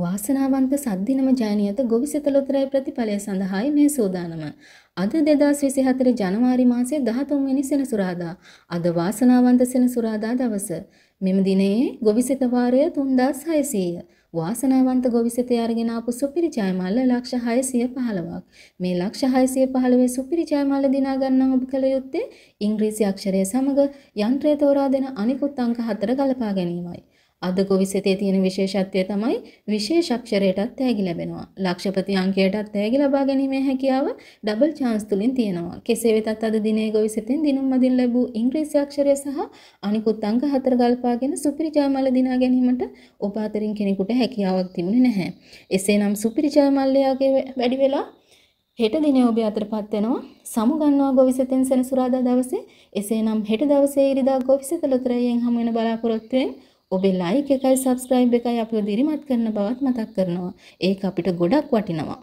වාසනාවන්ත සද්දිනම ජයනියත ගොවිසතලොතරයි ප්‍රතිඵලය සඳහායි මේ සූදානම. අද 2024 ජනවාරි මාසයේ 13 වෙනි සෙනසුරාදා. අද වාසනාවන්ත සෙනසුරාදා දවස. මෙම දිනයේ ගොවිසත වාරය 3600ය. වාසනාවන්ත ගොවිසතේ අරගෙන ආපු සුපිරි ජයමල්ල ලක්ෂ 615ක්. මේ ලක්ෂ 615 සුපිරි ජයමල්ල දිනා ගන්න ඔබ කළ යුත්තේ ඉංග්‍රීසි අක්ෂරය සමග යන්ත්‍රය තෝරා දෙන අනිකුත් අංක හතර ගලපා ගැනීමයි. අද කොවිසතේ තියෙන විශේෂත්වය තමයි විශේෂක්ෂරයටත් තෑගි ලැබෙනවා. ලක්ෂපති අංකයටත් තෑගි ලබා ගැනීමේ හැකියාව ඩබල් chance තුලින් තියෙනවා. කෙසේ වෙතත් අද දිනේ කොවිසතෙන් දිනුම් මදින් ලැබූ ඉංග්‍රීසි අක්ෂරය සහ අනිකුත් අංක හතර ගල්පාගෙන සුපිරි ජයමාල දිනා ගැනීමට ඔබ අතරින් කෙනෙකුට හැකියාවක් තිබුණේ නැහැ. එසේනම් සුපිරි ජයමාලයාගේ වැඩි වෙලා හෙට දිනේ ඔබ අතරපත් වෙනවා සමුගන්නවා ගොවිසතෙන් සෙනසුරාදා දවසේ එසේනම් හෙට දවසේ ඉරිදා ගොවිසත ලොතරැයියෙන් හමු වෙන බලාපොරොත්තුෙන් ඔබේ ලයික් එකයි සබස්ක්‍රයිබ් එකයි අපිව දිරිමත් කරන බවත් මතක් කරනවා. ඒක අපිට ගොඩක් වටිනවා.